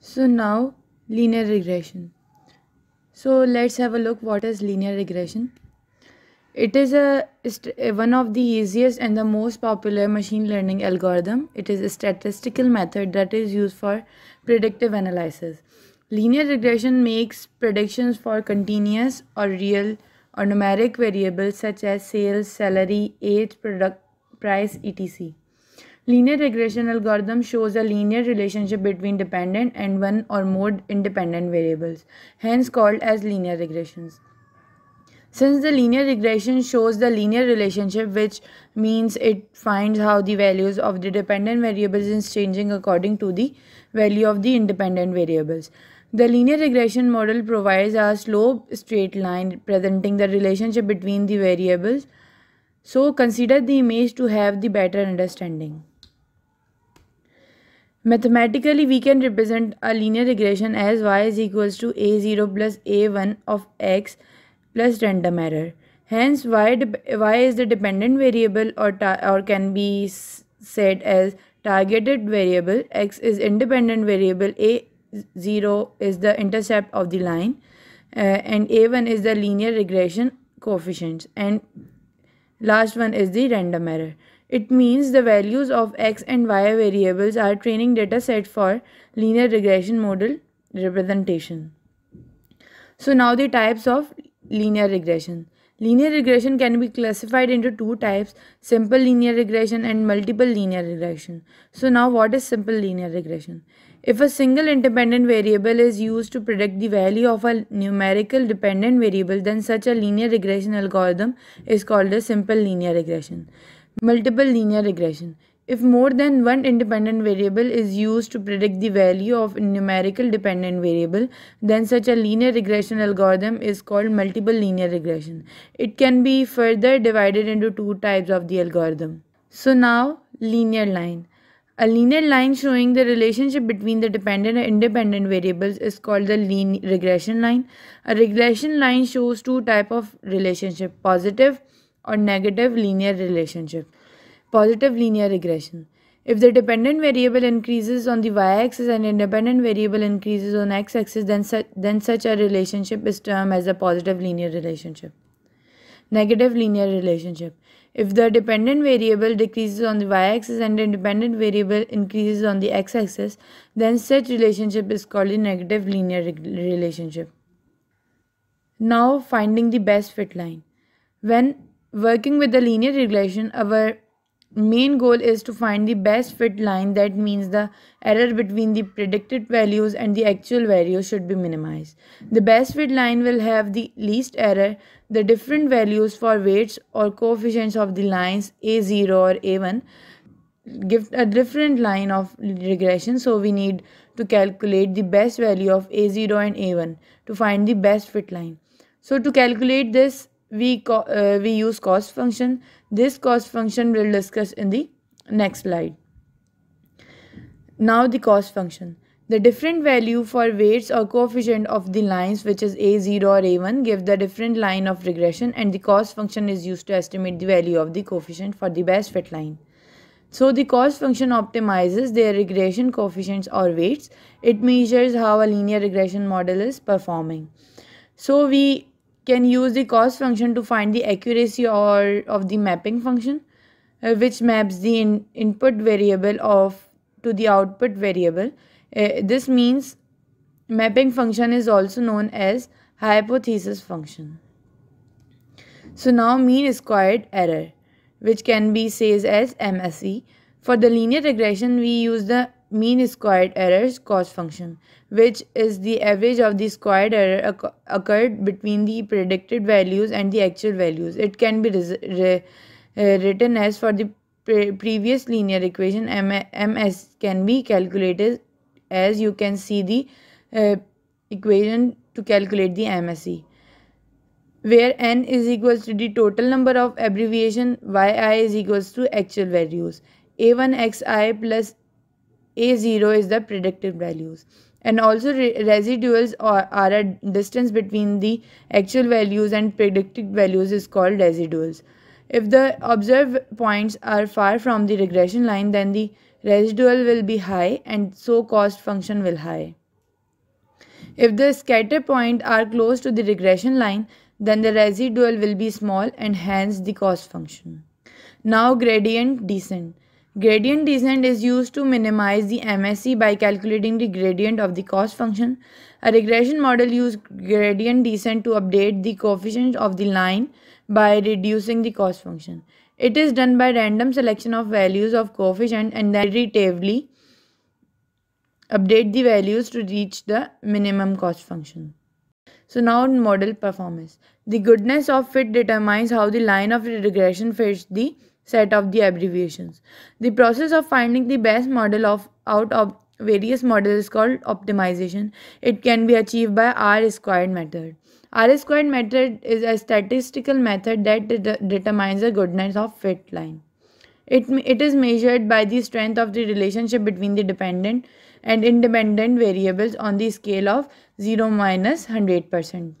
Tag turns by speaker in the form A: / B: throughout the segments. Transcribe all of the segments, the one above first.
A: So now linear regression. So let's have a look what is linear regression. It is a eh, one of the easiest and the most popular machine learning algorithm. It is a statistical method that is used for predictive analysis. Linear regression makes predictions for continuous or real or numeric variables such as sales, salary, age, product price, etc. Linear regression algorithm shows a linear relationship between dependent and one or more independent variables, hence called as linear regressions. Since the linear regression shows the linear relationship, which means it finds how the values of the dependent variables is changing according to the value of the independent variables. The linear regression model provides a slope straight line representing the relationship between the variables. So consider the image to have the better understanding. Mathematically, we can represent a linear regression as y is equals to a0 plus a1 of x plus random error. Hence, y, y is the dependent variable or, or can be said as targeted variable. x is independent variable. a0 is the intercept of the line. Uh, and a1 is the linear regression coefficients. And last one is the random error. It means the values of x and y variables are training data set for linear regression model representation. So now the types of linear regression. Linear regression can be classified into two types, simple linear regression and multiple linear regression. So now what is simple linear regression? If a single independent variable is used to predict the value of a numerical dependent variable, then such a linear regression algorithm is called a simple linear regression. Multiple linear regression. If more than one independent variable is used to predict the value of a numerical dependent variable, then such a linear regression algorithm is called multiple linear regression. It can be further divided into two types of the algorithm. So now, linear line. A linear line showing the relationship between the dependent and independent variables is called the linear regression line. A regression line shows two types of relationship, positive or negative linear relationship. Positive linear regression. If the dependent variable increases on the y-axis and independent variable increases on x-axis, then, su then such a relationship is termed as a positive linear relationship. Negative linear relationship. If the dependent variable decreases on the y-axis and the independent variable increases on the x-axis, then such relationship is called a negative linear re relationship. Now finding the best fit line. When working with the linear regression, our main goal is to find the best fit line that means the error between the predicted values and the actual values should be minimized the best fit line will have the least error the different values for weights or coefficients of the lines a0 or a1 give a different line of regression so we need to calculate the best value of a0 and a1 to find the best fit line so to calculate this we, uh, we use cost function. This cost function we'll discuss in the next slide. Now the cost function. The different value for weights or coefficient of the lines which is A0 or A1 give the different line of regression and the cost function is used to estimate the value of the coefficient for the best fit line. So the cost function optimizes their regression coefficients or weights. It measures how a linear regression model is performing. So we can use the cost function to find the accuracy or of the mapping function uh, which maps the in input variable of to the output variable. Uh, this means mapping function is also known as hypothesis function. So now mean squared error which can be says as MSE. For the linear regression we use the mean squared errors cost function, which is the average of the squared error occurred between the predicted values and the actual values. It can be re uh, written as for the pre previous linear equation M ms can be calculated as you can see the uh, equation to calculate the MSE where n is equals to the total number of abbreviation yi is equals to actual values a1xi plus a0 is the predicted values and also re residuals are, are a distance between the actual values and predicted values is called residuals. If the observed points are far from the regression line then the residual will be high and so cost function will high. If the scatter point are close to the regression line then the residual will be small and hence the cost function. Now gradient descent. Gradient descent is used to minimize the MSE by calculating the gradient of the cost function. A regression model uses gradient descent to update the coefficient of the line by reducing the cost function. It is done by random selection of values of coefficient and then iteratively update the values to reach the minimum cost function. So now model performance. The goodness of fit determines how the line of regression fits the set of the abbreviations. The process of finding the best model of out of various models is called optimization. It can be achieved by R squared method. R squared method is a statistical method that de determines the goodness of fit line. It, it is measured by the strength of the relationship between the dependent and independent variables on the scale of 0 minus 100 percent.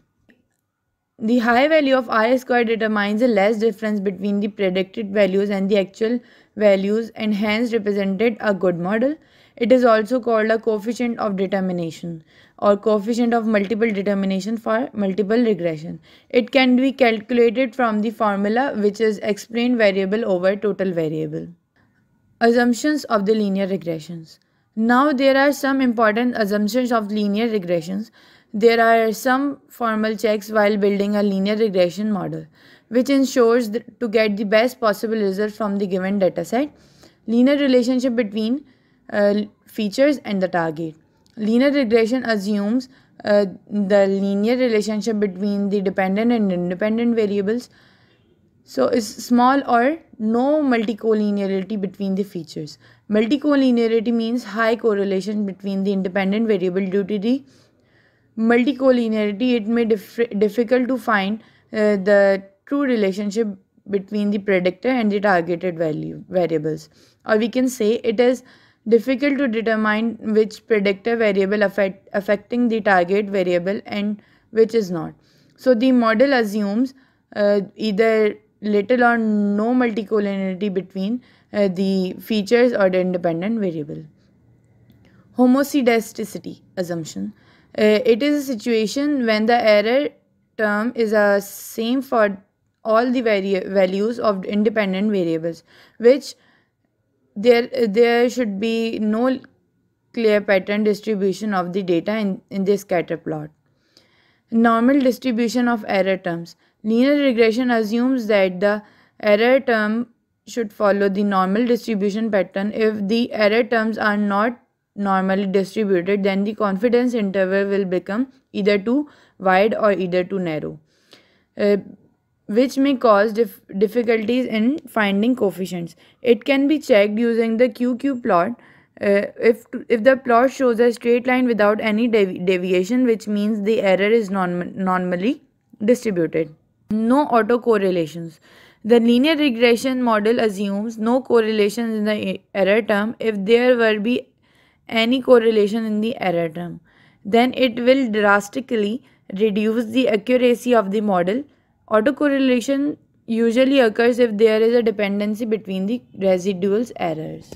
A: The high value of r squared determines the less difference between the predicted values and the actual values and hence represented a good model. It is also called a coefficient of determination or coefficient of multiple determination for multiple regression. It can be calculated from the formula which is explained variable over total variable. Assumptions of the linear regressions. Now there are some important assumptions of linear regressions. There are some formal checks while building a linear regression model, which ensures to get the best possible result from the given dataset. Linear relationship between uh, features and the target. Linear regression assumes uh, the linear relationship between the dependent and independent variables so is small or no multicollinearity between the features. Multicollinearity means high correlation between the independent variable due to the multicollinearity it may dif difficult to find uh, the true relationship between the predictor and the targeted value variables or we can say it is difficult to determine which predictor variable affect, affecting the target variable and which is not so the model assumes uh, either little or no multicollinearity between uh, the features or the independent variable. Homoscedasticity assumption. Uh, it is a situation when the error term is the same for all the values of independent variables, which there, there should be no clear pattern distribution of the data in, in this scatter plot. Normal distribution of error terms. Linear regression assumes that the error term should follow the normal distribution pattern. If the error terms are not normally distributed, then the confidence interval will become either too wide or either too narrow, uh, which may cause dif difficulties in finding coefficients. It can be checked using the QQ plot. Uh, if if the plot shows a straight line without any devi deviation, which means the error is non normally distributed no autocorrelations. The linear regression model assumes no correlations in the error term. If there were be any correlation in the error term, then it will drastically reduce the accuracy of the model. Autocorrelation usually occurs if there is a dependency between the residuals errors.